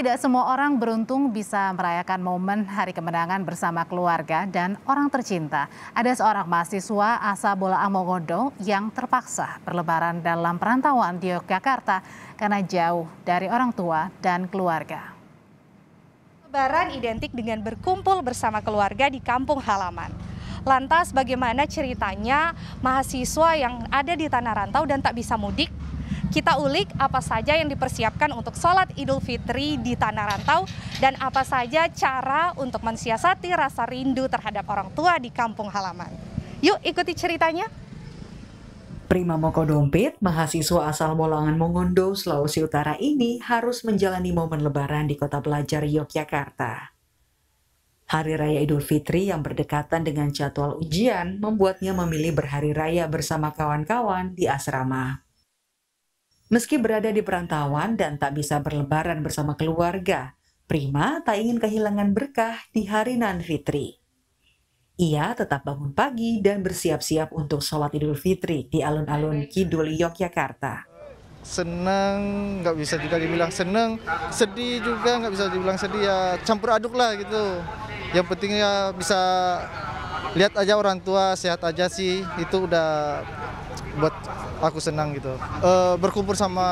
tidak semua orang beruntung bisa merayakan momen hari kemenangan bersama keluarga dan orang tercinta. Ada seorang mahasiswa asal bola Amogodo yang terpaksa berlebaran dalam perantauan di Yogyakarta karena jauh dari orang tua dan keluarga. Lebaran identik dengan berkumpul bersama keluarga di kampung halaman. Lantas bagaimana ceritanya mahasiswa yang ada di tanah rantau dan tak bisa mudik kita ulik apa saja yang dipersiapkan untuk sholat Idul Fitri di Tanah Rantau dan apa saja cara untuk mensiasati rasa rindu terhadap orang tua di kampung halaman. Yuk ikuti ceritanya. Prima Moko Dompet, mahasiswa asal Molangan Mongondo, Sulawesi Utara ini harus menjalani momen lebaran di kota belajar Yogyakarta. Hari Raya Idul Fitri yang berdekatan dengan jadwal ujian membuatnya memilih berhari raya bersama kawan-kawan di asrama. Meski berada di perantauan dan tak bisa berlebaran bersama keluarga, Prima tak ingin kehilangan berkah di hari Nan Fitri. Ia tetap bangun pagi dan bersiap-siap untuk sholat Idul Fitri di alun-alun Kidul Yogyakarta. Senang, nggak bisa juga dibilang senang, sedih juga nggak bisa dibilang sedih ya campur aduk lah gitu. Yang penting ya bisa lihat aja orang tua sehat aja sih itu udah buat aku senang gitu. E, berkumpul sama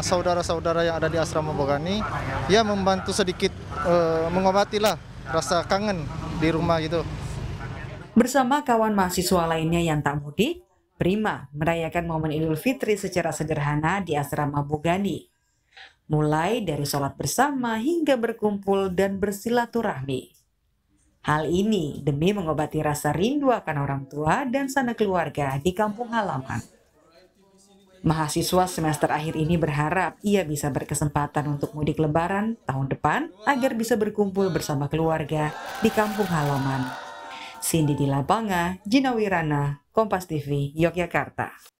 saudara-saudara yang ada di asrama Bogani, ya membantu sedikit e, eh, mengobati lah rasa kangen di rumah gitu. Bersama kawan mahasiswa lainnya yang tak mudik, Prima merayakan momen Idul Fitri secara sederhana di asrama Bogani. Mulai dari sholat bersama hingga berkumpul dan bersilaturahmi. Hal ini demi mengobati rasa rindu akan orang tua dan sana keluarga di kampung halaman. Mahasiswa semester akhir ini berharap ia bisa berkesempatan untuk mudik lebaran tahun depan agar bisa berkumpul bersama keluarga di kampung halaman. Cindy di Lapanga, Jinawirana, Kompas TV, Yogyakarta.